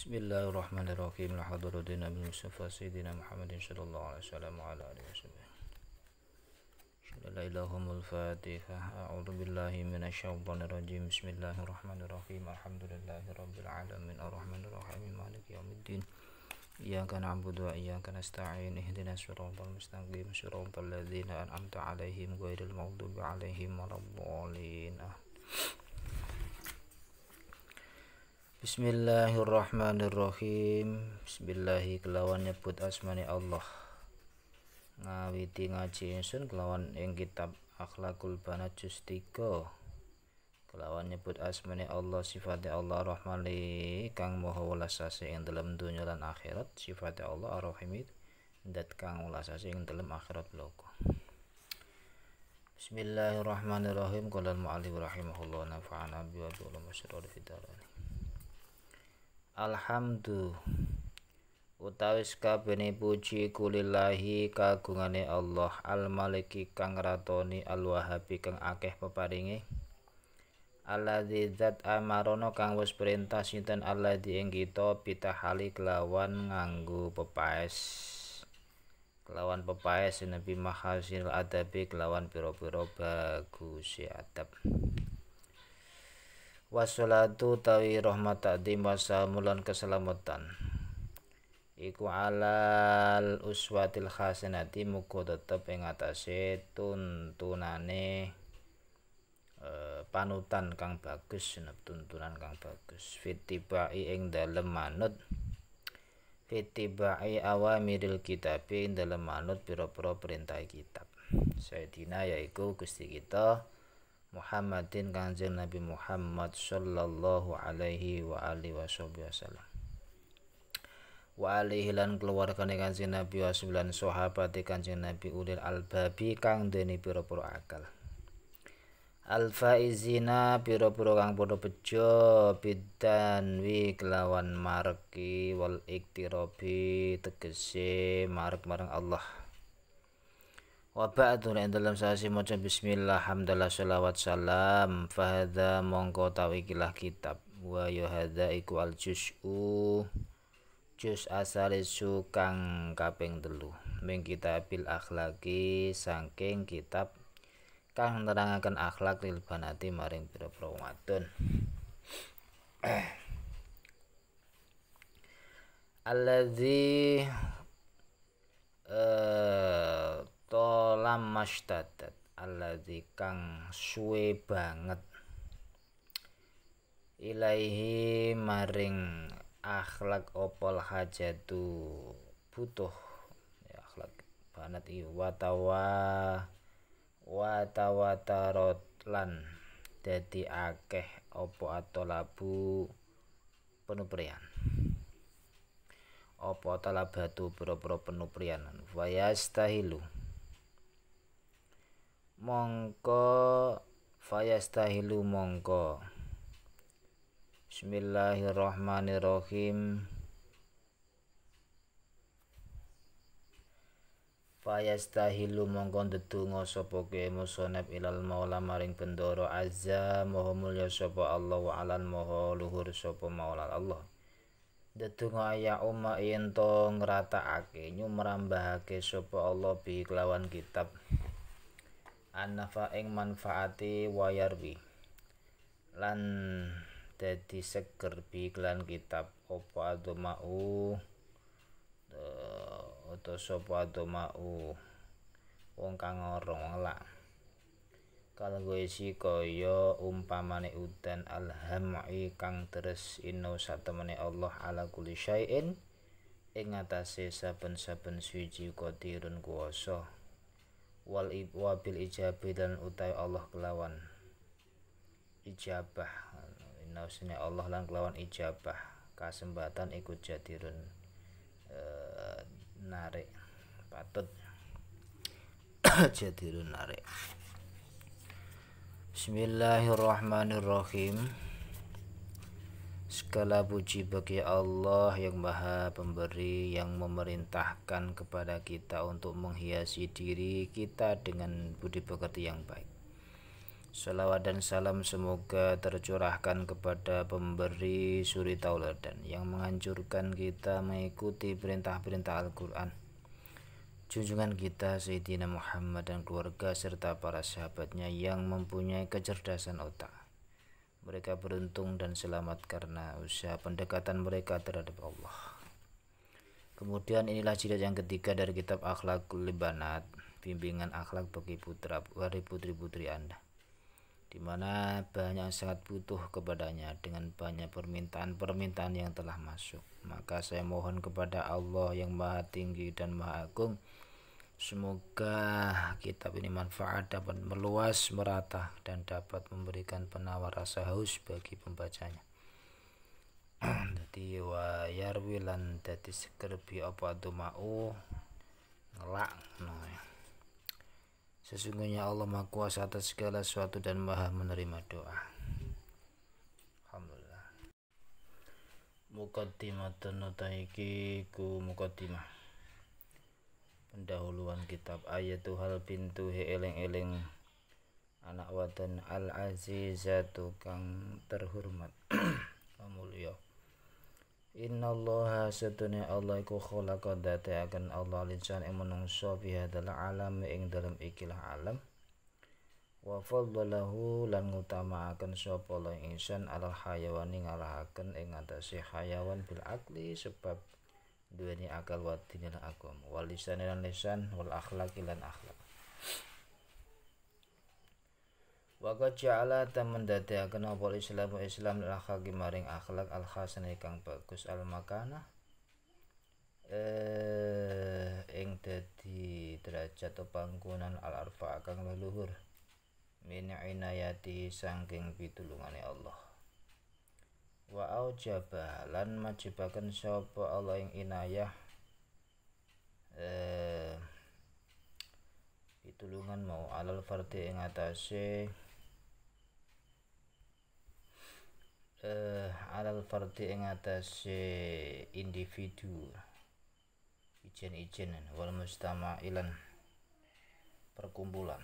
بسم الله الرحمن الرحيم لحضرة النبي المصطفى سيدنا محمد صلى الله عليه وسلم وعلى آله وصحبه صلى الله إليهم الفاتحة أعوذ بالله من الشيطان الرجيم بسم الله الرحمن الرحيم الحمد لله رب العالمين الرحمن الرحيم مالك يوم الدين إياك نعبد وإياك نستعين اهدنا الصراط المستقيم صراط الذين أنعمت عليهم غير المغضوب عليهم ولا الضالين Bismillahirrahmanirrahim Bismillahi kelawan nyebut asmani Allah Ngawiti ngaji insun kelawan ing kitab akhlakul bana juz 3 Kelawan nyebut asmani Allah sifat Allah rahmani kang maha welasasi ing dalam dunya lan akhirat sifat Allah arrahimi dat kang welasasi ing dalam akhirat loko Bismillahirrahmanirrahim Qala al rahimahullah nafa'ana bi wa bi ulama syarri alhamdu utawi kabehane puji kulillahi kagungane Allah al maliki kang ratoni al wahabi kang akeh peparinge alladzi zat amarono kang wis perintah sinten alladzi ing kita pitahali kelawan nganggo pepaes kelawan pepaes nabi mahasil adabi kelawan piro-piro bagus ya adab wassalatu tawi rahmat ta'dim wasamulan keselamatan iku alal uswatil khasinati muga tetep ing atase tuntunane eh, panutan kang bagus tuntunan kang bagus fitibai ing dalem manut fitibai awamiril kitabi ing dalem manut biro-biro perintah kitab Sayyidina yaiku Gusti kita Muhammadin kanjeng Nabi Muhammad sallallahu alaihi wa alihi wasallam wa alihi lan keluargane kanjeng Nabi wa sembilan sahabat kanjeng Nabi ulil albabi kang dene pira-pira akal al faizina pira-pira kang padha bejo bidan wi kelawan marki wal iktirabi tegese marek marang Allah wa ba'du lan dalam sasi maca bismillah hamdalah selawat salam fahadha mongko tawikilah kitab wa yuhadha iku al juz'u juz asarisu kang kaping telu ming kitabil akhlaki saking kitab kang nerangaken akhlak lil banati maring pira-pira wadon alladzi eh tolam masdadat alladzi kang suwe banget ilaihi maring akhlak opol hajatu butuh ya, akhlak banget iya watawa watawa tarotlan dadi akeh opo atau labu penuprian opo talabatu pro penuh prian, wayastahilu mongko fayastahilu mongko Bismillahirrahmanirrahim Fayastahilu mongko ndedonga sapa kaya musonab ilal maula maring bendoro azza maha mulya sapa Allah wa alal maha luhur sapa maula Allah Dedonga ya umma yen to ngratakake nyumrambahake sapa Allah bi kelawan kitab annafa ing manfaati wayarwi lan dadi seger bi iklan kitab opo adomau atau sopo adomau wong kang ora ngelak kalau gue si koyo umpamane udan alhamai kang terus ino satemene Allah ala kulisya'in ing atase saben-saben suci kodirun kuasa. -saben wal wabil ijabi dan utai Allah kelawan ijabah inausini Allah lan kelawan ijabah kasembatan ikut jadirun e, eh, narik patut jadirun narik Bismillahirrahmanirrahim Segala puji bagi Allah yang maha pemberi yang memerintahkan kepada kita untuk menghiasi diri kita dengan budi pekerti yang baik. Salawat dan salam semoga tercurahkan kepada pemberi suri tauladan yang menghancurkan kita mengikuti perintah-perintah Al-Quran. Junjungan kita Sayyidina Muhammad dan keluarga serta para sahabatnya yang mempunyai kecerdasan otak mereka beruntung dan selamat karena usaha pendekatan mereka terhadap Allah. Kemudian inilah jilid yang ketiga dari kitab Akhlakul Libanat, bimbingan akhlak bagi putra wari putri-putri Anda. Di mana banyak sangat butuh kepadanya dengan banyak permintaan-permintaan yang telah masuk. Maka saya mohon kepada Allah yang Maha Tinggi dan Maha Agung Semoga kitab ini manfaat dapat meluas merata dan dapat memberikan penawar rasa haus bagi pembacanya. Jadi wa yarwilan dadi sekerbi apa dumau ngelak ya. Sesungguhnya Allah Maha Kuasa atas segala sesuatu dan Maha menerima doa. Alhamdulillah. Mukaddimatun taiki ku mukadimah pendahuluan kitab ayatuhal bintu he eleng-eleng anak wadon al azizatu kang terhormat kamulya Innallaha satune Allah iku dati akan Allah lisan yang menungso fi alam ing dalam ikilah alam wa fadlalahu lan utama akan sopala insan alal hayawani ngalahaken ing atase hayawan bil akli sebab duweni akal wa dinil agam wal lisan lan lisan wal akhlaq lan akhlak wa qad ja'ala taman dadiaken apa islamu islam lan akhlak maring akhlak al hasan kang bagus al makana eh ing dadi derajat pangkunan al arfa kang leluhur min inayati sangking pitulungane Allah wa aujaba lan majibaken sapa Allah ing inayah eh pitulungan mau alal fardhi ing atase eh alal fardhi ing atase individu ijen-ijen wal mustama'ilan perkumpulan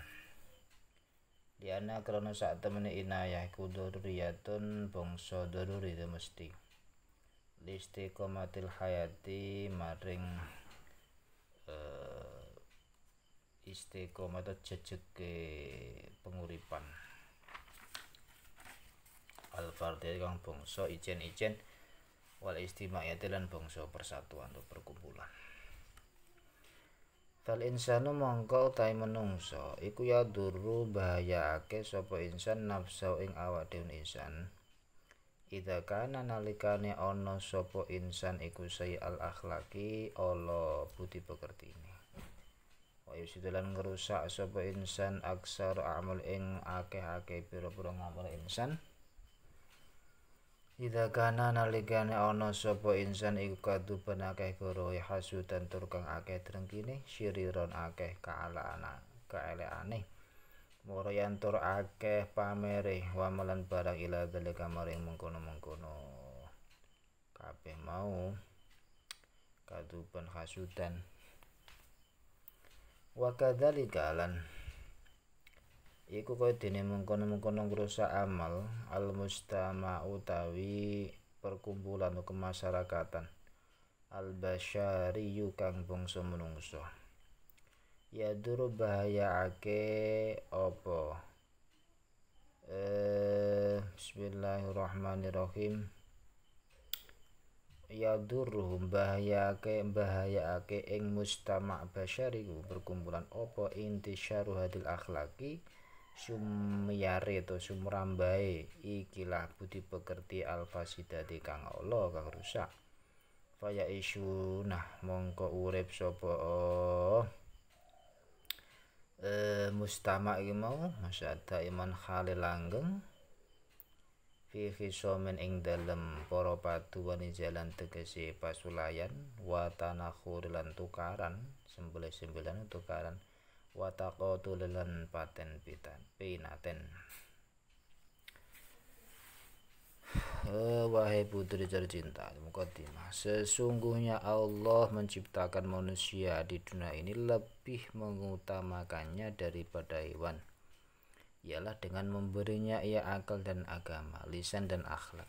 Diana karena saat temene inayah iku dururiyatun bangsa dururi mesti listiqomatil hayati maring uh, eh, istiqomah atau jejeke penguripan al kang bangsa ijen-ijen wal istima'iyati lan bongso persatuan atau perkumpulan Fal insanu mongko utai menungso iku ya duru ake sopo insan nafsu ing awak insan. Ida kana nalikane ono sopo insan iku sayi al akhlaki ala budi ini. Wa yusidulan ngerusak sopo insan aksar amal ing ake ake pira-pira ngamal insan. Ida kana nalikane ono sopo insan iku kaduban akeh gorohe hasudan hasutan kang akeh drengkine siriron akeh kaalana kaelekane moro yen tur akeh pamere wamelan barang ila dalika maring mengkono-mengkono kabeh mau kaduban hasudan wakadali galan iku kaya dene mengkono-mengkono ngrusak amal al mustama utawi perkumpulan kemasyarakatan al basyari kang bangsa menungso ya duru bahayaake opo eh bismillahirrahmanirrahim ya durhum bahaya ake ing mustama basyari perkumpulan inti intisyaru hadil akhlaki sumyare to sumrambae ikilah budi pekerti alfasidati kang Allah kang rusak faya isunah mongko urip sapa oh. e, eh, mustama mau masyada iman khalil langgeng fi khisomen ing dalem para paduan jalan tegese pasulayan wa tanakhur tukaran sembelih sembilan tukaran wataqatulan paten pitan pinaten eh, Wahai putri tercinta mukadimah Sesungguhnya Allah menciptakan manusia di dunia ini lebih mengutamakannya daripada hewan Ialah dengan memberinya ia akal dan agama, lisan dan akhlak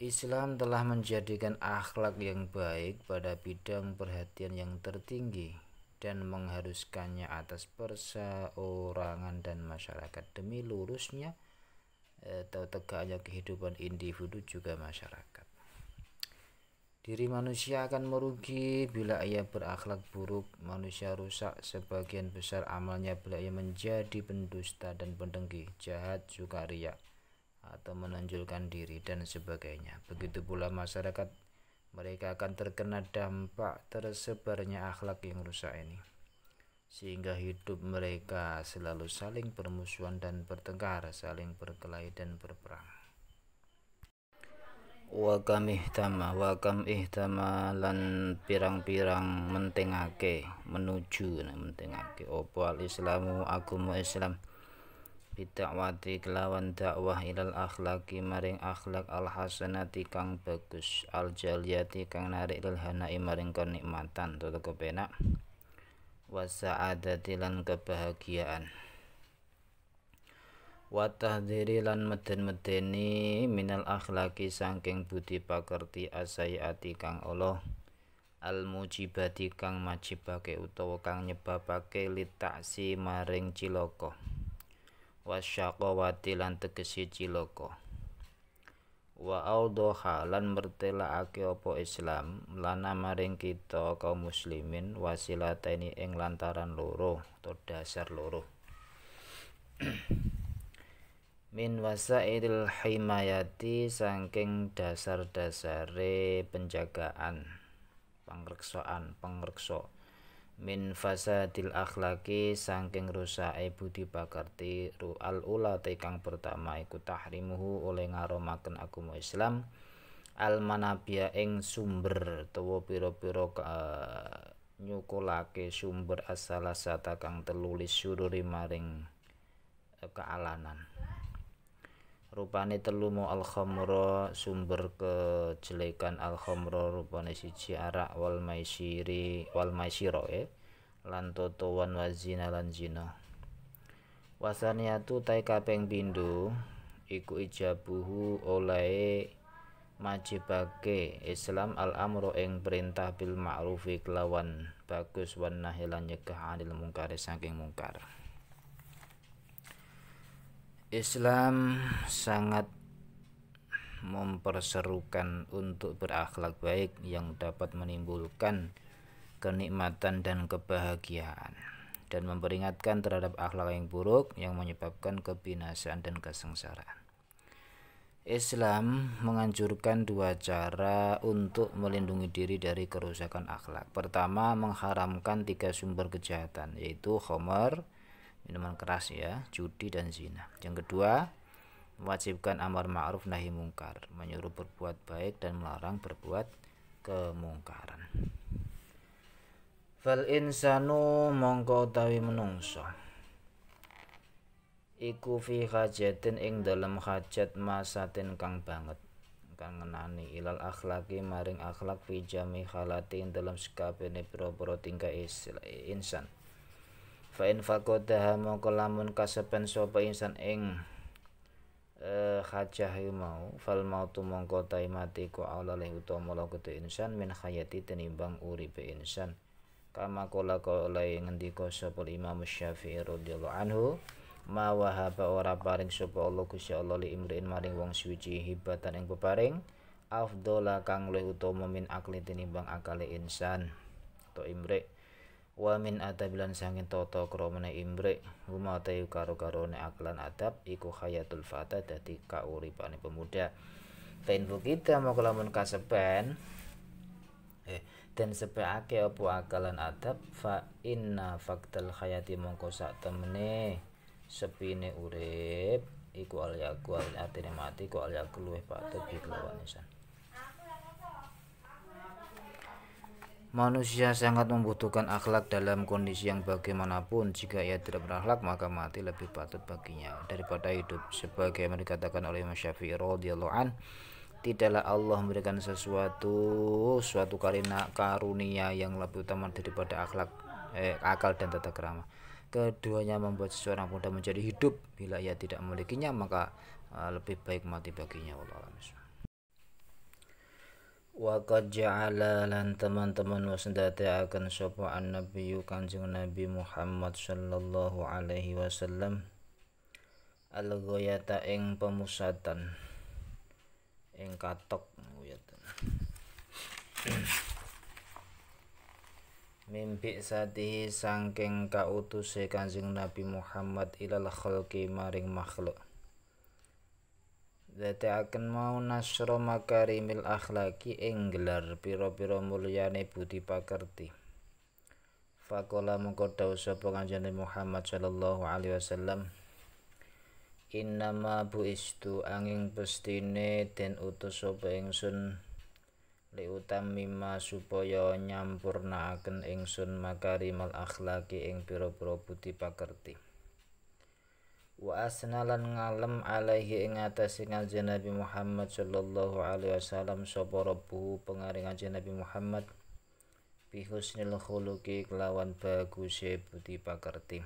Islam telah menjadikan akhlak yang baik pada bidang perhatian yang tertinggi dan mengharuskannya atas perseorangan dan masyarakat demi lurusnya eh, atau tegaknya kehidupan individu juga masyarakat. Diri manusia akan merugi bila ia berakhlak buruk, manusia rusak sebagian besar amalnya bila ia menjadi pendusta dan pendengki, jahat, suka riak atau menonjolkan diri dan sebagainya. Begitu pula masyarakat mereka akan terkena dampak tersebarnya akhlak yang rusak ini sehingga hidup mereka selalu saling bermusuhan dan bertengkar, saling berkelahi dan berperang. Wa kam ihtama wa kam ihtama lan pirang-pirang mentengake menuju nah, mentengake opo al islamu agama islam bidakwati kelawan dakwah ilal akhlaki maring akhlak al hasanati kang bagus al jaliyati kang narik lil hanai maring kenikmatan toto kepenak wasaadati lan kebahagiaan watah tahdhiri lan meden-medeni minal akhlaki sangking budi pakerti asayati kang Allah al mujibati kang majibake utawa kang nyebabake litaksi maring ciloko wasyaqawati lan tegesi cilaka wa audoha lan mertelaake apa Islam lana maring kita kaum muslimin wasilateni ing lantaran loro atau dasar loro min wasairil himayati saking dasar-dasare penjagaan pangreksaan pengrekso min fasadil akhlaki sangking rusak budi pakerti ru'al ula kang pertama iku tahrimuhu oleh ngaromaken agama Islam al manabia ing sumber tuwa piro-piro uh, eh, nyukulake sumber asalasata kang telulis sururi maring eh, kealanan rupane telu mau al khamra sumber kejelekan al khamra rupane siji arak wal maisiri wal maisiro eh lan totowan wazina lan zina wasaniatu tai kaping pindho iku ijabuhu oleh majibake Islam al amro ing perintah bil ma'rufi kelawan bagus wan nahi lan nyegah anil saking mungkar Islam sangat memperserukan untuk berakhlak baik yang dapat menimbulkan kenikmatan dan kebahagiaan dan memperingatkan terhadap akhlak yang buruk yang menyebabkan kebinasaan dan kesengsaraan. Islam menganjurkan dua cara untuk melindungi diri dari kerusakan akhlak. Pertama, mengharamkan tiga sumber kejahatan yaitu khamar, minuman keras ya, judi dan zina. Yang kedua, mewajibkan amar ma'ruf nahi mungkar, menyuruh berbuat baik dan melarang berbuat kemungkaran. Fal insanu mongko tawi menungso. Iku fi hajatin ing dalam hajat masatin kang banget kang ngenani ilal akhlaki maring akhlak fi jami halatin dalam sekabene pro-pro tingkah insan fa in faqadaha mongko lamun kasepen sapa insan ing eh hajah mau fal mautu mongko tai mati ku aula te insan min hayati tenimbang uripe insan kama kola kala ngendika sapa Imam Syafi'i radhiyallahu anhu ma wahaba ora paring sapa Allah Gusti Allah li imrin maring wong suci hibatan ing peparing afdola kang le utama min akli tenimbang akale insan to imre' wa min adabilan sangin toto kromane imbre, huma tayu karo karone aklan adab iku hayatul fata dadi kauripane pemuda ten kita mau kelamun kasepen eh dan sepeake opo akalan adab fa inna faktal hayati mongko sak temene ne urip iku al yaku al atine mati ku al yaku luwih patut san Manusia sangat membutuhkan akhlak dalam kondisi yang bagaimanapun. Jika ia tidak berakhlak, maka mati lebih patut baginya daripada hidup. Sebagai yang dikatakan oleh Imam Syafi'i an, tidaklah Allah memberikan sesuatu suatu karina karunia yang lebih utama daripada akhlak, eh, akal dan tata kerama. Keduanya membuat seseorang muda menjadi hidup. Bila ia tidak memilikinya, maka uh, lebih baik mati baginya. Alhamdulillah wa qad ja'ala lan teman-teman wasendate akan sapa annabiyyu kanjeng nabi Muhammad sallallahu alaihi wasallam al ghayata ing pemusatan ing katok mimpi satihi sangking kautuse kanjeng nabi Muhammad ilal khalqi maring makhluk Dati akan mau nasro makarimil akhlaki ing gelar piro-piro mulyane budi pakerti. Fakola mengkodau sopo kanjani Muhammad sallallahu alaihi wasallam. Innama bu istu angin pestine den utus sopo ingsun li mima supaya nyampurna akan ingsun makarimal akhlaki ing piro-piro budi pakerti. wa asnalan ngalem alaihi ing atase kanjeng Nabi Muhammad sallallahu alaihi wasallam sapa rabbuhu pengaring kanjeng Nabi Muhammad bi husnil khuluqi kelawan baguse budi pakerti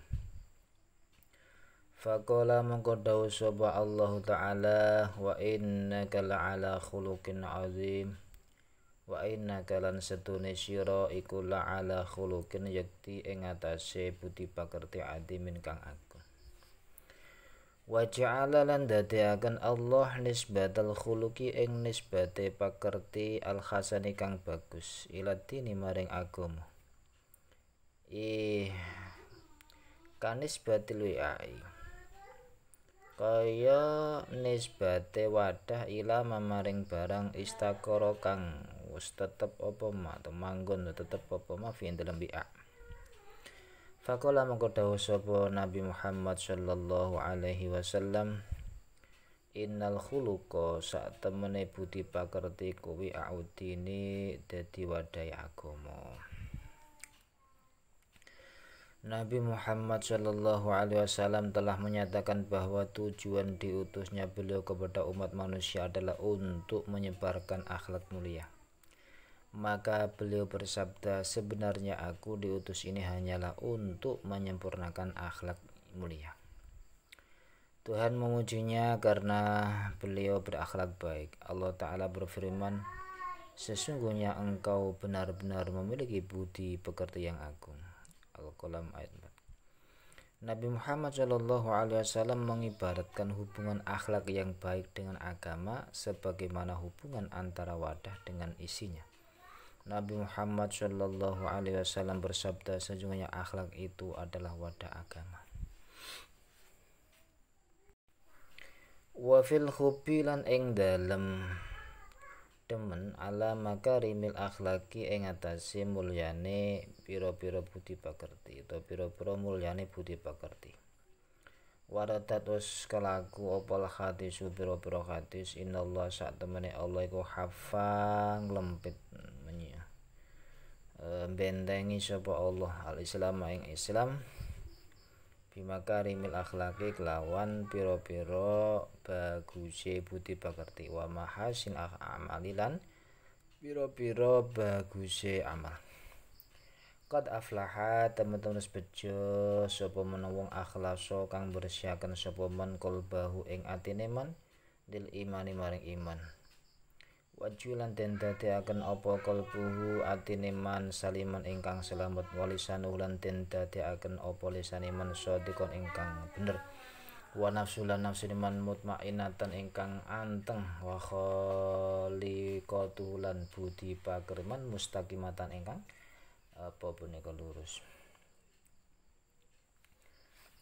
Faqala mongko dawuh sapa Allah taala wa innaka la'ala khuluqin azim wa innaka lan setune sira iku la'ala khuluqin yakti ing atase budi pakerti adimin kang agung Waja'ala lan dadiakan Allah nisbatal khuluki ing nisbate pakerti al-khasani kang bagus Iladini maring agomo I Kanis batil wi'ai Kaya nisbate wadah ila mamaring barang istakoro kang Wus tetep opo ma Temanggun tetep opo ma Fiin dalam wi'ai Fakola mongko sopo Nabi Muhammad sallallahu alaihi wasallam Innal khuluqa sak temene budi pakerti kuwi audini dadi wadai agomo Nabi Muhammad Shallallahu Alaihi Wasallam telah menyatakan bahwa tujuan diutusnya beliau kepada umat manusia adalah untuk menyebarkan akhlak mulia. Maka beliau bersabda, sebenarnya aku diutus ini hanyalah untuk menyempurnakan akhlak mulia. Tuhan memujinya karena beliau berakhlak baik. Allah Ta'ala berfirman, Sesungguhnya engkau benar-benar memiliki budi pekerti yang agung. Al-Qalam ayat 4. Nabi Muhammad Shallallahu Alaihi Wasallam mengibaratkan hubungan akhlak yang baik dengan agama sebagaimana hubungan antara wadah dengan isinya. Nabi Muhammad Shallallahu Alaihi Wasallam bersabda sejumlahnya akhlak itu adalah wadah agama. Wafil khubilan ing dalam demen ala rimil akhlaki ing atasi mulyane piro-piro budi pakerti atau piro-piro mulyane budi pakerti. waradat us kelaku opal hadis piro piro hadis inallah saat temene Allah iku hafang lempit Eh, bentengi sapa Allah al Islam ing Islam bimakarimil akhlaki kelawan piro-piro baguse budi pekerti wa mahasin amalilan piro-piro baguse amal Qad aflaha teman-teman sebejo sapa menawung akhlaso kang bersiakan sapa men kolbahu ing atine man dil imani maring iman wajulan den akan opo kalbuhu atine man saliman ingkang selamat walisanu lan den akan opo lisaniman man sadiqon ingkang bener wa nafsulan nafsin man mutmainatan ingkang anteng wa khaliqatulan budi pakerman mustaqimatan ingkang eh, apa punika lurus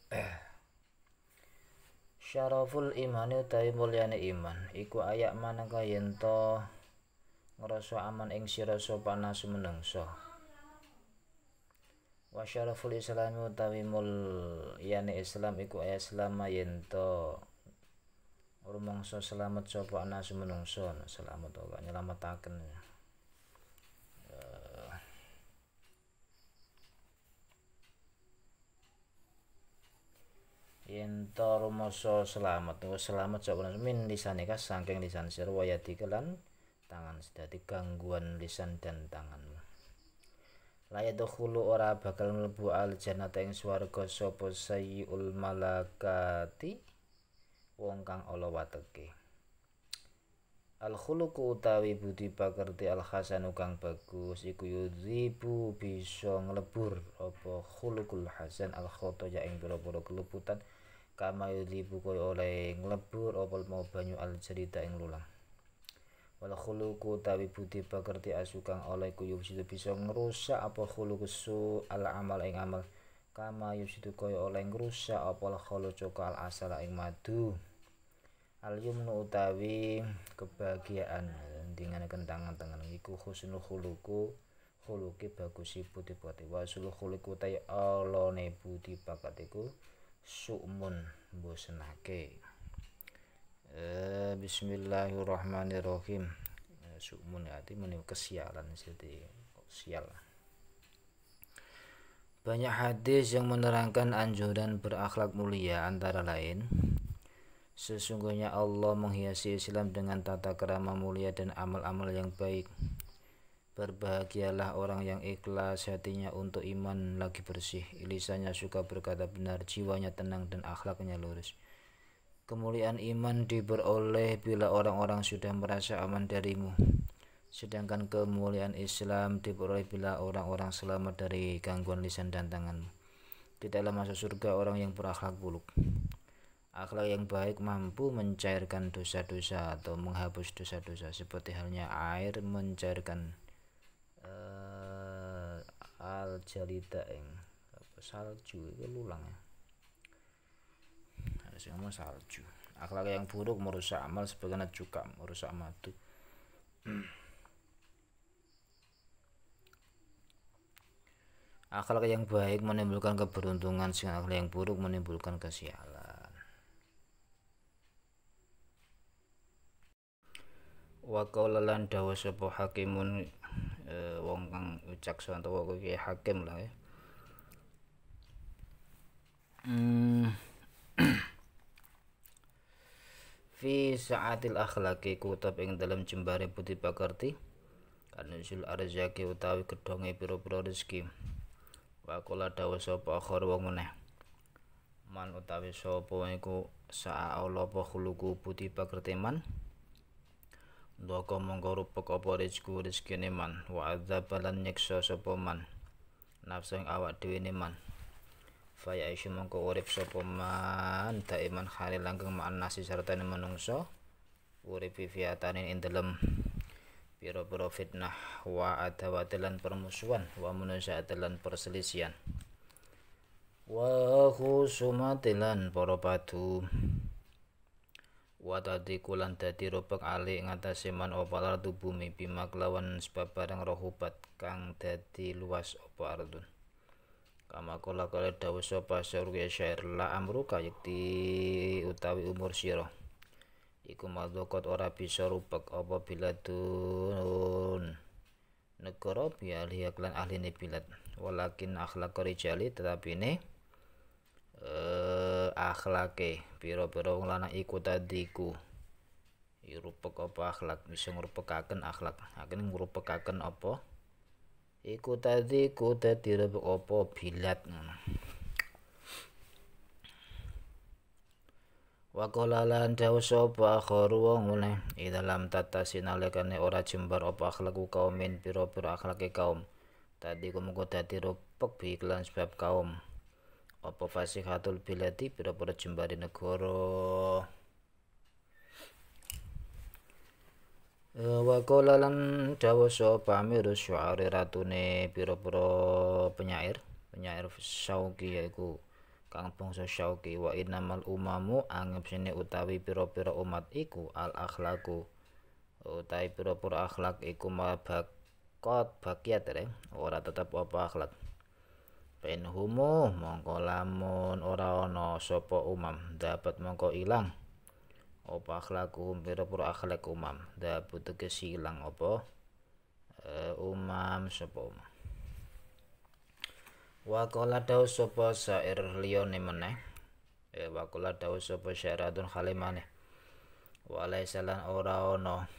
eh syaraful imani ya, utawi mulyane iman iku ayak maneka yen to ngrasa aman ing sira sapa nasu menungsa wa syaraful islami ya, utawi mulyane islam iku ayak selama yen to rumangsa selamat sapa nasu menungsa selamat ora nyelametaken Intor moso selamat tuh oh, selamat sok min lisanika sangking lisan sir wayati kelan tangan sedati gangguan lisan dan tangan layadkhulu ora bakal mlebu al jannata ing swarga sapa sayyiul malakati wong kang ala wateke al khuluqu utawi budi pakerti al hasanu kang bagus iku yuzibu bisa nglebur apa khuluqul hasan al khotoya ing pira-pira keluputan kama yudhibu kaya oleh nglebur apa mau banyu al cerita ing lulang wal khuluku tawi budi pekerti asukang oleh kuyub situ bisa ngerusak apa khuluku su ala amal ing amal kama yusitu kaya oleh ngerusak apol al khuluku al asala ing madu al yumnu utawi kebahagiaan dengan kentangan tangan iku husnul khuluku khuluki bagusi budi bakti wasul khuluku tayi alone budi bakatiku sukmun bosenake e, eh, bismillahirrahmanirrahim e, eh, sukmun ya, arti menimbulkan kesialan jadi sial banyak hadis yang menerangkan anjuran berakhlak mulia antara lain Sesungguhnya Allah menghiasi Islam dengan tata kerama mulia dan amal-amal yang baik Berbahagialah orang yang ikhlas hatinya untuk iman lagi bersih, lisannya suka berkata benar, jiwanya tenang dan akhlaknya lurus. Kemuliaan iman diperoleh bila orang-orang sudah merasa aman darimu. Sedangkan kemuliaan Islam diperoleh bila orang-orang selamat dari gangguan lisan dan tanganmu. Tidaklah masuk surga orang yang berakhlak buruk. Akhlak yang baik mampu mencairkan dosa-dosa atau menghapus dosa-dosa seperti halnya air mencairkan al jalida ing apa salju itu lulang ya harus ngomong salju akhlak yang buruk merusak amal sebagaimana juga merusak madu akhlak yang baik menimbulkan keberuntungan sehingga akhlak yang buruk menimbulkan kesialan wa qaulalan dawa sebuah hakimun e, wong kang wicaksanto kuwi hakim lah ya. Hmm. fi sa'atil akhlaqi kutab ing dalam jembare budi pakerti kanusul arzaki utawi gedonge pira-pira rezeki wa kula dawuh sapa akhir wong meneh man utawi sapa iku sa'a Allah apa khuluqu budi pakerti man Doko mongko rupek apa rizku rizkine man wa adzabalan nyekso sapa man nafsu yang awak dhewe ne man Faya isu mongko urip man daiman khali langgeng ma'an nasi serta ne manungsa urip fiatane ing dalem pira-pira fitnah wa adawatilan permusuhan wa munasaatilan perselisihan wa khusumatilan poro padu watati kulan dadi robek alik ngatasi man apa ardu bumi bima kelawan sebab barang rohubat kang dadi luas apa ardun kama kala kala dawu sapa surya syair la amruka yakti utawi umur sira iku madzokot ora bisa rubek apa biladun negara bialiyak lan ahline bilad walakin akhlak rijali tetapi ini eh akhlake piro piro wong lanang iku tadiku irupek apa akhlak bisa ngrupekaken akhlak akhirnya nah, ngrupekaken apa iku tadi iku dadi rupek apa bilat ngono Wakola lan dawuh sapa akhir wong idalam tata sinalekane ora jembar apa akhlakku kaumin pira-pira akhlake kaum tadi kumengko dadi rupek bi iklan sebab kaum apa fasihatul biladi pira-pira jembari negara eh, wa qala lan dawa sapa miru syu'ari ratune pira-pira penyair penyair syauki yaiku kang bangsa syauki wa innamal umamu anggap sini utawi pira-pira umat iku al akhlaku utawi pira-pira akhlak iku mabakot bakiat ora tetap apa akhlak penhumu mongko lamun ora ana sapa umam dapat mongko ilang apa akhlaku pira-pira akhlak umam dapat tegesi ilang apa eh, umam sapa umam Wakola dawu sapa sair liyane meneh. E wakola dawu sapa syairatun khalimane. Walaisalan ora ana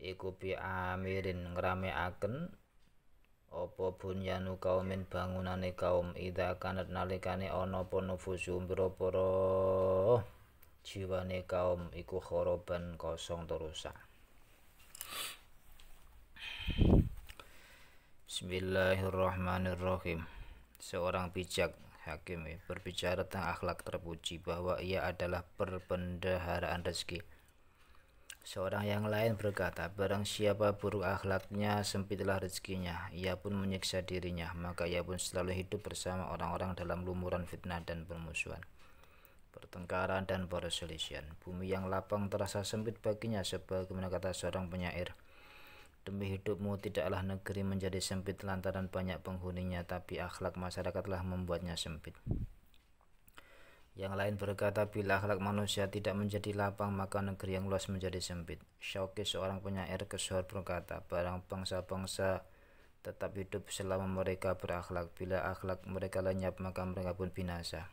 iku bi amirin ngramekaken apa bunyanu kaumin bangunane kaum ida kanat nalikane ono apa nufusum pira-pira jiwane kaum iku khoroban kosong terusak. Bismillahirrahmanirrahim. Seorang bijak hakim ya, berbicara tentang akhlak terpuji bahwa ia adalah perbendaharaan rezeki Seorang yang lain berkata, barang siapa buruk akhlaknya, sempitlah rezekinya. Ia pun menyiksa dirinya, maka ia pun selalu hidup bersama orang-orang dalam lumuran fitnah dan permusuhan. Pertengkaran dan perselisihan. Bumi yang lapang terasa sempit baginya, sebagaimana kata seorang penyair. Demi hidupmu tidaklah negeri menjadi sempit lantaran banyak penghuninya, tapi akhlak masyarakatlah membuatnya sempit. Yang lain berkata bila akhlak manusia tidak menjadi lapang maka negeri yang luas menjadi sempit. Syauki seorang penyair kesuhar berkata barang bangsa-bangsa tetap hidup selama mereka berakhlak. Bila akhlak mereka lenyap maka mereka pun binasa.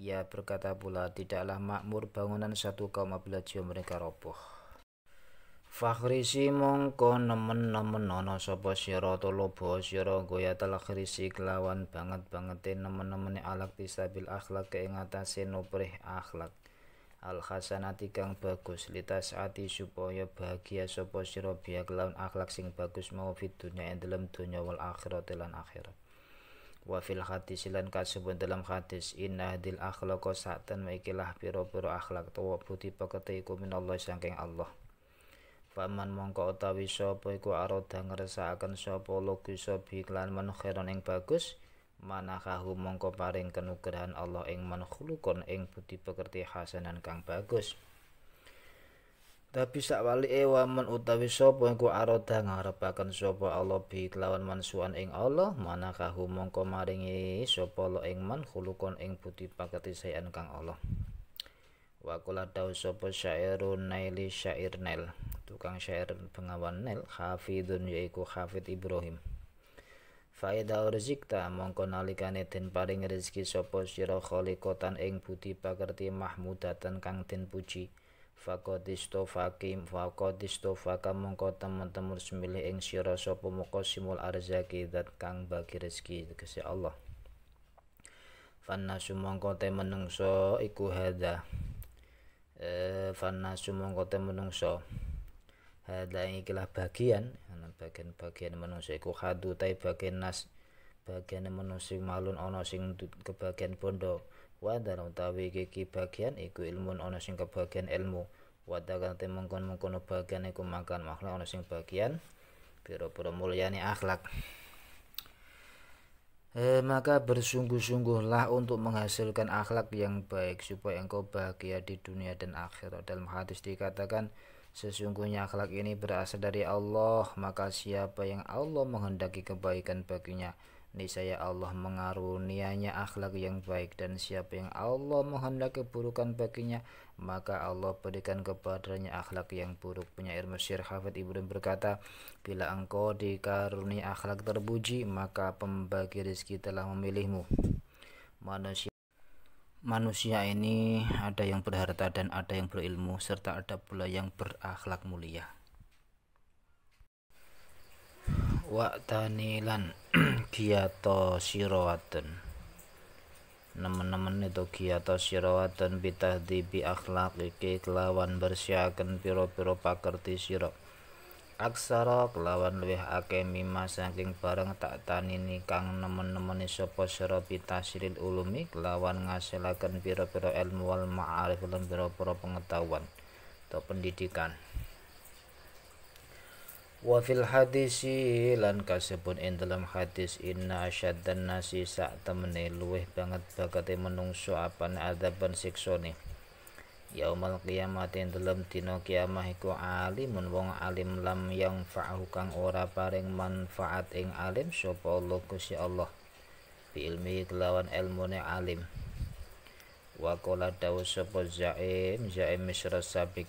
Ia berkata pula tidaklah makmur bangunan satu kaum apabila jiwa mereka roboh. Fakhrisi mongko nemen-nemen ana sapa sira tolobo sira goya talakhrisi kelawan banget-bangete nemen-nemene alak tisabil akhlak ke ing atase akhlak. Al khasanati kang bagus litas ati supaya bahagia sapa sira biya kelawan akhlak sing bagus mau fit dunya ing dalem dunya wal akhirat lan akhirat. Wa fil hadis lan kasebut dalam hadis inna hadil akhlaqo sa'tan maikilah piro-piro akhlak tawa putih pakete iku minallah sangking Allah. Paman mongko utawi sapa iku arada ngersakaken sapa logisa biklan manukhiran ing bagus manakahu mongko paring kenugrahan Allah ing manukhulukon ing budi pekerti hasanan kang bagus Tapi sakwali ewa man utawi sopo yang ku aroda ngarepakan sopo Allah bi kelawan mansuan ing Allah manakahu mongko maringi sopo lo ing man khulukon ing budi pakati sayan kang Allah. wa kula tau sapa syairun naili syair nel tukang syair pengawan nel hafidun yaiku hafid ibrahim fa ida mongko nalikane den paring rezeki sapa sira khaliqatan ing budi pakerti mahmudatan kang den puji Fakodistofakim Fakodistofakam mongko teman-teman Semilih ing syirah Sopo muka simul arzaki Dat kang bagi rezeki Kasih Allah Fannasu mongko teman-teman iku hadah e, eh, fanasu mongko te menungso hadza eh, ikilah bagian bagian-bagian menungso iku hadu tai bagian nas bagian menungso malun ana sing kebagian bondo wa dalam tawi iki bagian iku ilmun onosing sing kebagian ilmu wa dagan te mengkon bagian iku makan makhluk onosing sing bagian Biro pira mulyane akhlak Eh, maka bersungguh-sungguhlah untuk menghasilkan akhlak yang baik supaya engkau bahagia di dunia dan akhirat. Dalam hadis dikatakan sesungguhnya akhlak ini berasal dari Allah, maka siapa yang Allah menghendaki kebaikan baginya, Niscaya Allah mengaruniainya akhlak yang baik dan siapa yang Allah menghendaki keburukan baginya maka Allah berikan kepadanya akhlak yang buruk penyair Mesir Hafid Ibrahim berkata bila engkau dikarunii akhlak terpuji maka pembagi rezeki telah memilihmu manusia manusia ini ada yang berharta dan ada yang berilmu serta ada pula yang berakhlak mulia wa tanilan kiato sirawatan nemen-nemen itu kiato sirawatan bitah dibi akhlak iki kelawan bersiakan piro-piro pakerti siro aksara kelawan luwih akeh mima saking bareng tak tanini kang nemen-nemen sapa sira bitasril ulumi kelawan ngasilaken piro-piro ilmu wal ma'arif lan piro-piro pengetahuan atau pendidikan wa fil hadisi lan kasebun ing dalam hadis inna asyaddan nasi sak temene luweh banget bakate menungso apan adaban siksone yaumal kiamat ing dalam dina kiamah iku alimun wong alim lam yang fa'ahu kang ora paring manfaat ing alim sapa Allah Gusti Allah bi ilmi kelawan ilmune alim wa qala dawu sapa zaim zaim misra sabik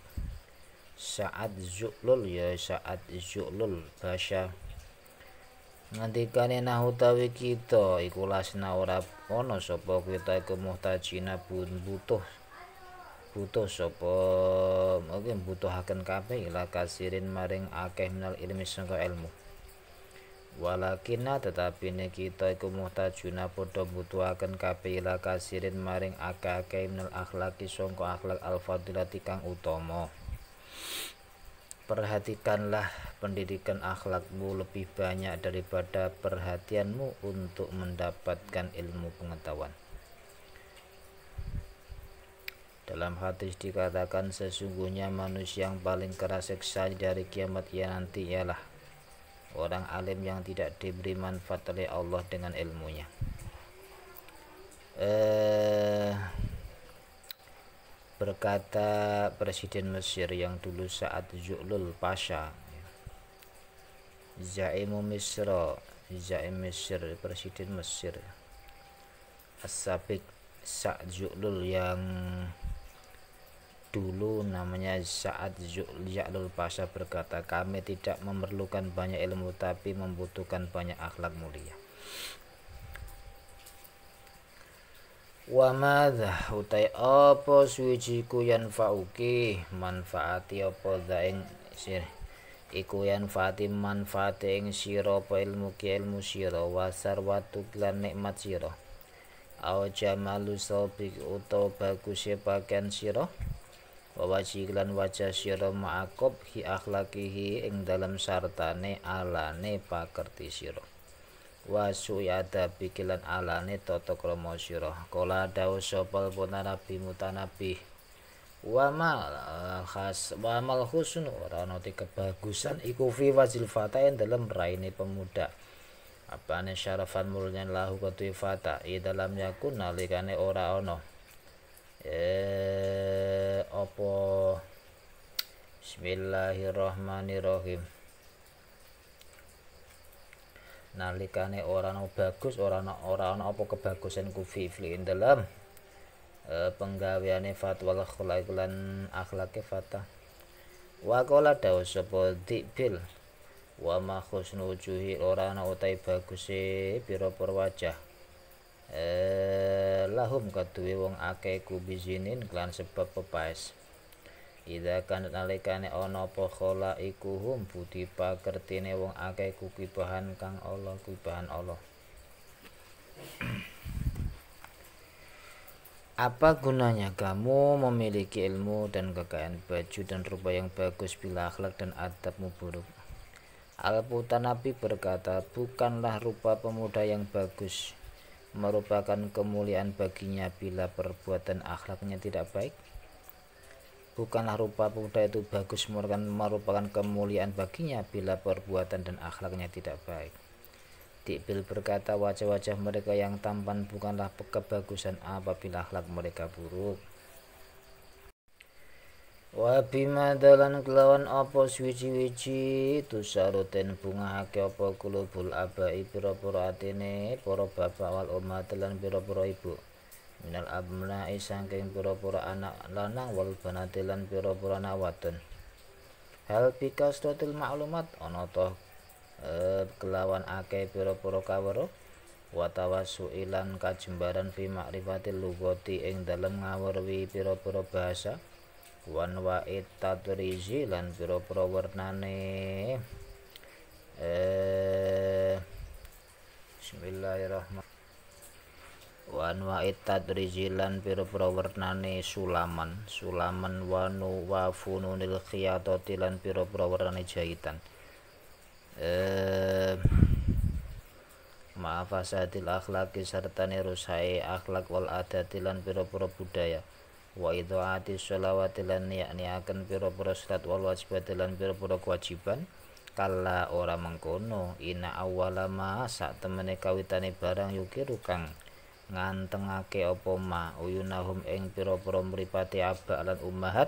Sa'ad Zu'lul ya Sa'ad Zu'lul bahasa ngendikane nahu tawi kita iku lasna ora sopo sapa kita iku muhtajina pun butuh butuh sopo mungkin butuhaken kape ila kasirin maring akeh minal ilmi sangka ilmu walakina tetapi ne kita iku muhtajuna padha butuhaken kape ila kasirin maring akeh-akeh minal akhlaki sangka akhlak al fadilati kang utama Perhatikanlah pendidikan akhlakmu lebih banyak daripada perhatianmu untuk mendapatkan ilmu pengetahuan. Dalam hadis dikatakan sesungguhnya manusia yang paling keras seksa dari kiamat ia nanti ialah orang alim yang tidak diberi manfaat oleh Allah dengan ilmunya. Eh berkata Presiden Mesir yang dulu saat Zu'lul Pasha Zaimu Misro Zaim Mesir Presiden Mesir Asabik Sa'ad Zu'lul yang dulu namanya Sa'ad Zu'lul Pasha berkata kami tidak memerlukan banyak ilmu tapi membutuhkan banyak akhlak mulia wa madha utai apa suwijiku yan fauki manfaati apa daing sir iku yan fati manfaati ing sira apa ilmu ki ilmu sira wa sarwatu lan nikmat sira au jamalu sabik utawa bagusé pakaian sira wa wajhi lan wajah sira ma'akob hi akhlakihi ing dalem sartane alane pakerti sira wasu yada pikilan alane tata krama sira kala dawuh sapa nabi mutanabi wamal eh, khas wamal husnu ora noti kebagusan iku fi wazil fata yang dalam raine pemuda apane syarafan mulanya lahu kutu fata i dalam yakun nalikane ora ono. eh opo. Bismillahirrahmanirrahim nalikane ora ana bagus ora ana ora ana apa kebagusan ku fi dalam e, penggaweane fatwa akhlak lan akhlake fatah wa qala dawu sapa dibil wa ma husnu wujuhi ora ana utai baguse pira perwajah eh lahum kaduwe wong akeh ku bizinin klan sebab pepaes Ida kanut alikane ana apa khalaiquhum budi pakertine wong ake kuki bahan kang Allah kuki bahan Allah. Apa gunanya kamu memiliki ilmu dan kekayaan baju dan rupa yang bagus bila akhlak dan adabmu buruk? al Nabi berkata, bukanlah rupa pemuda yang bagus merupakan kemuliaan baginya bila perbuatan akhlaknya tidak baik. Bukanlah rupa pemuda itu bagus merupakan, merupakan kemuliaan baginya bila perbuatan dan akhlaknya tidak baik. Dikbil berkata wajah-wajah mereka yang tampan bukanlah kebagusan apabila akhlak mereka buruk. Wabi bima kelawan apa itu saruten bunga hake apa kulubul abai pura-pura atine pura bapak wal umat lan pira pura ibu minal abna'i sangking pura-pura anak lanang wal banati pura-pura pira anak wadon hal bika sudatil maklumat ana to e, kelawan ake pura-pura kawero watawasu ilan kajembaran fi makrifatil lugoti ing dalem ngawerwi pira-pira bahasa wan wa'id tatrizi lan pira-pira wernane eh Bismillahirrahmanirrahim wanwa itad pira pira wernane sulaman sulaman wanu wa fununil khiyatati lan pira pira wernane jahitan eh maaf asadil akhlaki serta nerusai akhlak wal adati lan pira budaya wa idhaati sholawati lan yakni akan pira pira salat wal wajibat lan pira kewajiban kala ora mengkono ina awalama sak temene kawitane barang yukirukang kang ngantengake apa ma uyunahum ing pira-pira mripate abak lan ummahat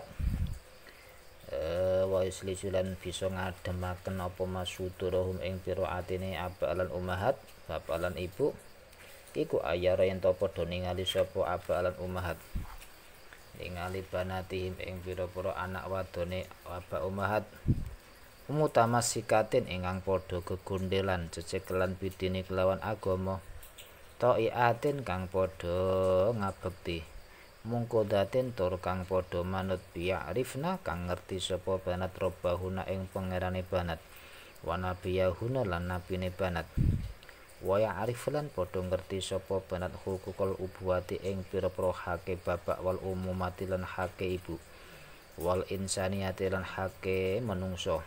eh, wa yuslisulan bisa ngademaken apa ma suturuhum ing pira atine abak lan ummahat bapak lan ibu iku ayara yang topo doni ngali sopo abak lan ummahat ningali banatihim ing pira-pira anak wadone abak ummahat umutama sikatin ingang podo kegundelan cecekelan bidini kelawan agomo Ta'iatin kang padha ngabekti. Mungkodatin tur kang padha manut biarifna kang ngerti sapa banat robahuna ing pangerane banat. Wa nabiyahuna lan nabine banat. Waya ya'rif lan padha ngerti sapa banat hukukul ubuwati ing pira-pira hake babak wal umumati lan hake ibu. Wal insaniyati lan hake manungsa.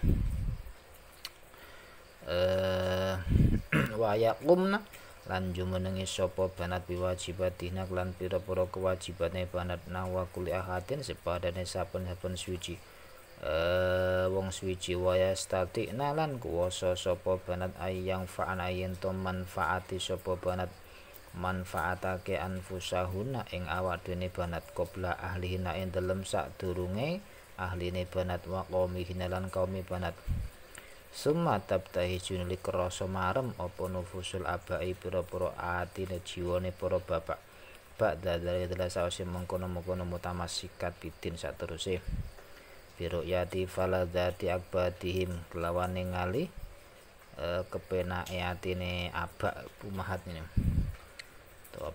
Eh uh, wa lan jumenengi sopo banat biwajibatina lan pira-pira kewajibane banat nawa kuliah hatin sepadane saben-saben suci eh wong suci waya statik nalan kuwasa sopo banat ayang fa'an ayen to manfaati sopo banat manfaatake anfusahuna ing awak dene banat qabla ahlihina ing dalem sadurunge ahline banat wa qaumihina lan qaumi banat Summa tabtahi junuli krasa marem apa nufusul abai pira-pira atine jiwane para bapak. Bak dadare telas sawise mengkono-mengkono mutamasikat bidin biro yati faladati akbadihim kelawan ningali e, kepenake atine abak pumahat ini.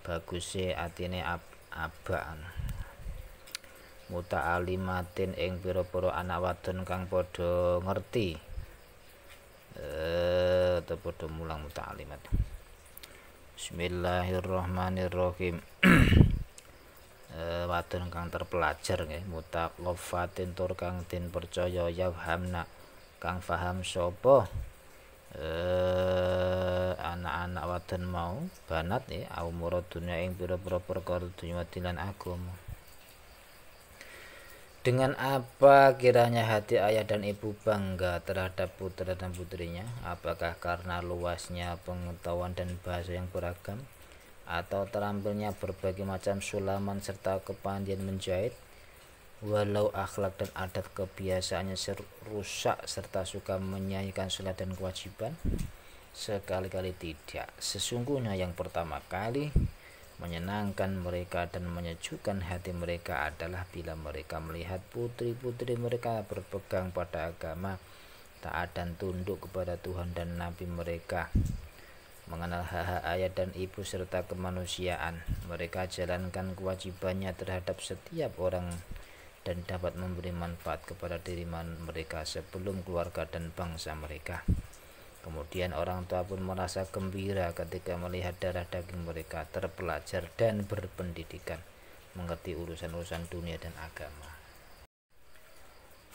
bagus sih atine ab, abak. Anu. alimatin ing pira-pira anak wadon kang padha ngerti eh padha mulang muta'alimat Bismillahirrahmanirrahim eh, watun kang terpelajar nggih mutaqaffatin tur kang den percaya hamna kang faham sapa eh anak-anak wadon mau banat ya au muraduna ing pira-pira perkara dunya lan agama dengan apa kiranya hati ayah dan ibu bangga terhadap putra dan putrinya? Apakah karena luasnya pengetahuan dan bahasa yang beragam? Atau terampilnya berbagai macam sulaman serta kepandian menjahit? Walau akhlak dan adat kebiasaannya rusak serta suka menyanyikan sholat dan kewajiban? Sekali-kali tidak. Sesungguhnya yang pertama kali menyenangkan mereka dan menyejukkan hati mereka adalah bila mereka melihat putri-putri mereka berpegang pada agama taat dan tunduk kepada Tuhan dan Nabi mereka mengenal hak-hak ayah dan ibu serta kemanusiaan mereka jalankan kewajibannya terhadap setiap orang dan dapat memberi manfaat kepada diri mereka sebelum keluarga dan bangsa mereka. Kemudian orang tua pun merasa gembira ketika melihat darah daging mereka terpelajar dan berpendidikan, mengerti urusan-urusan dunia dan agama.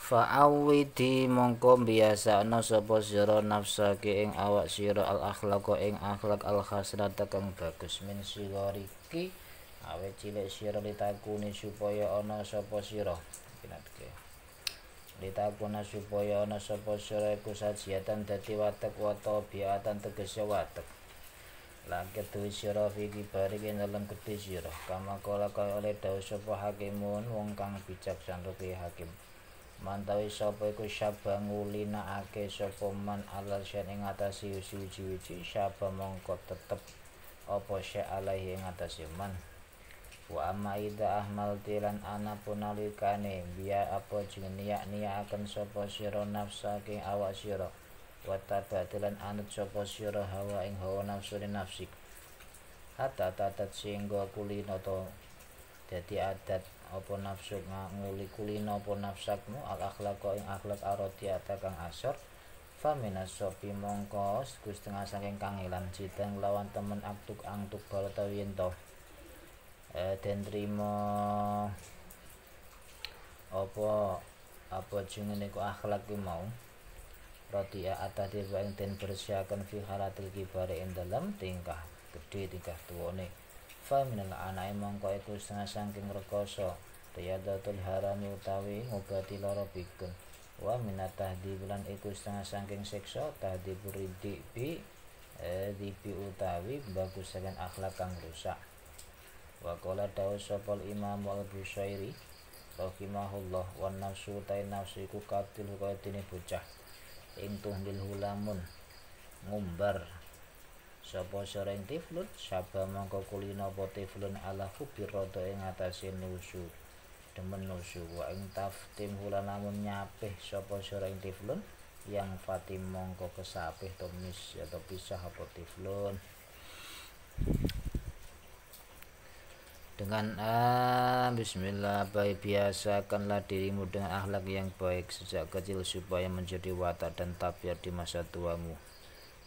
Fa'awidi mongko biasa ana sapa sira nafsake ing awak sira al akhlaq ing akhlak al hasanata kang bagus min sigariki awe cilik sira ditakuni supaya ana sapa sira kinatke litakuna supaya ana sapa sira iku sajiatan dadi watek wa tabiatan tegese watek lan duwi sira iki bari yen dalem gedhe sira oleh dawuh sapa hakimun wong kang bijaksana pi hakim mantawi sapa iku sabang ulinaake sapa man alasan ing atase siji-siji sapa mongko tetep apa sya alai ing atase man wa amma ida ahmal tilan ana punalikane biya apa jenia nia akan sapa sira nafsake awak sira wa tabatilan anut sapa sira hawa ing hawa nafsu nafsik hatta tatat singgo kulino to dadi adat apa nafsu nguli kulino apa nafsakmu al akhlaqo ing akhlak arotiata kang asor famina sopi mongko setengah saking kangilan sidang lawan temen aktuk angtuk balata eh, den trimo apa apa jenenge niku akhlak ku mau Roti ya atah tiba ing dan bersiakan fi halatil kibari ing dalam tingkah gede tingkah tuwane fa minal anai mongko iku setengah saking rekoso riyadatul harami utawi ngobati loro pikun wa di bulan iku setengah saking siksa tahdi ridik bi eh, di dipi utawi dengan akhlak kang rusak wa qala ta'u sopal imam al busairi rahimahullah wa nafsu ta'in nafsu iku katil kaya bocah ing tuhnil hulamun ngumbar sapa sering tiflun saba mangko kulina apa tiflun ala hubir rada ing atase nusu demen nusu wa ing taftim hula namun nyapih sapa sering tiflun yang fatim mongko kesapih tumis atau ya pisah apa tiflun dengan ah, bismillah baik biasakanlah dirimu dengan akhlak yang baik sejak kecil supaya menjadi watak dan tabiat di masa tuamu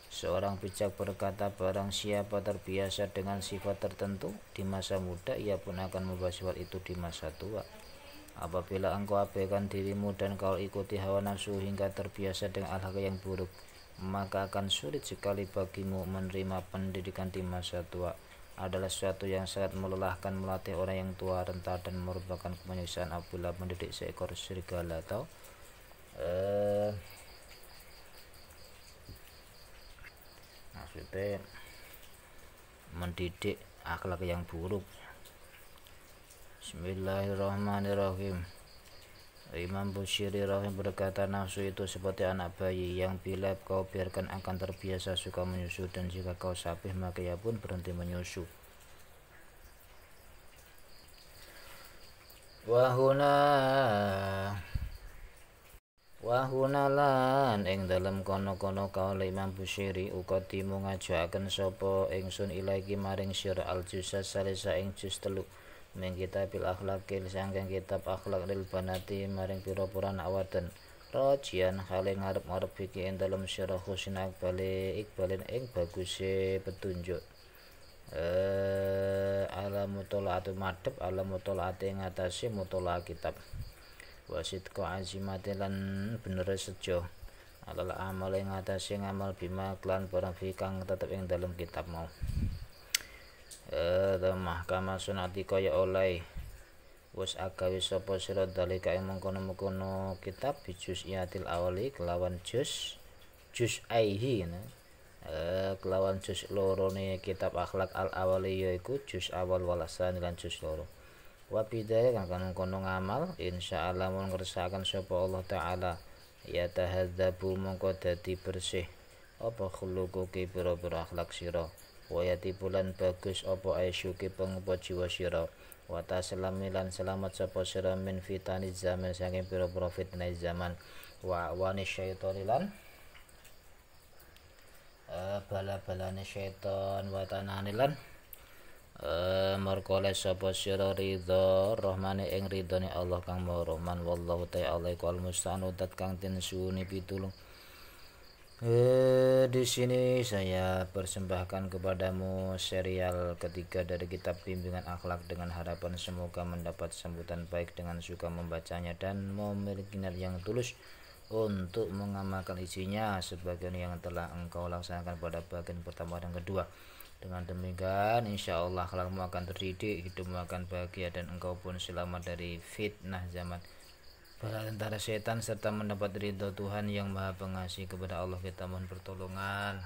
seorang bijak berkata barang siapa terbiasa dengan sifat tertentu di masa muda ia pun akan membawa sifat itu di masa tua apabila engkau abaikan dirimu dan kau ikuti hawa nafsu hingga terbiasa dengan akhlak yang buruk maka akan sulit sekali bagimu menerima pendidikan di masa tua adalah suatu yang sangat melelahkan melatih orang yang tua renta dan merupakan kemanusiaan apabila mendidik seekor serigala atau eh, maksudnya mendidik akhlak yang buruk Bismillahirrahmanirrahim Imam Bushiri Rahim berkata nafsu itu seperti anak bayi yang bila kau biarkan akan terbiasa suka menyusu dan jika kau sapih maka ia pun berhenti menyusu. Wahuna wahunalan, lan ing dalem kono-kono kau Imam Busyiri uga timu ngajoaken sapa ingsun ilahi maring sira al-juz salisa ing juz teluk min akhlak akhlakil sangking kitab akhlak lil banati maring pira-pira awaden rojian hale ngarep-ngarep bikin dalam dalem sirah husin akbale ikbalin ing bagusi petunjuk eh ala atau madep ala mutolaate ngatasi mutola kitab wasit ko azimate lan bener sejo alal amal yang ngatasi ngamal bima klan barang fikang tetap tetep ing dalam kitab mau eh mahkamah sunati kaya oleh wis agawe sapa sira dalika ing mengkono-mengkono kitab bijus iatil awali kelawan jus jus aihi nah. eh kelawan jus loro ne kitab akhlak al awali yaiku jus awal walasan dan jus loro wa kan kang kono kono ngamal insyaallah mun ngersakaken sapa Allah taala ya tahadzabu mongko dadi bersih apa khuluquki pira-pira akhlak sira wayati bulan bagus apa aisyuki pengubah jiwa sira wata selami lan selamat sapa sira min fitani zaman saking pira profit fitnah zaman wa wani syaitoni lan uh, bala-balane syaiton wa tanani lan uh, eh, markole sapa sira ridho rahmane ing ridhone Allah kang maha rahman wallahu ta'ala kal musta'an utat kang tinsuni pitulung Eh, di sini saya persembahkan kepadamu serial ketiga dari kitab bimbingan akhlak dengan harapan semoga mendapat sambutan baik dengan suka membacanya dan memiliki niat yang tulus untuk mengamalkan isinya sebagian yang telah engkau laksanakan pada bagian pertama dan kedua. Dengan demikian, insya Allah akhlakmu akan terdidik, hidupmu akan bahagia dan engkau pun selamat dari fitnah zaman. Para tentara setan serta mendapat ridho Tuhan yang maha pengasih kepada Allah kita mohon pertolongan.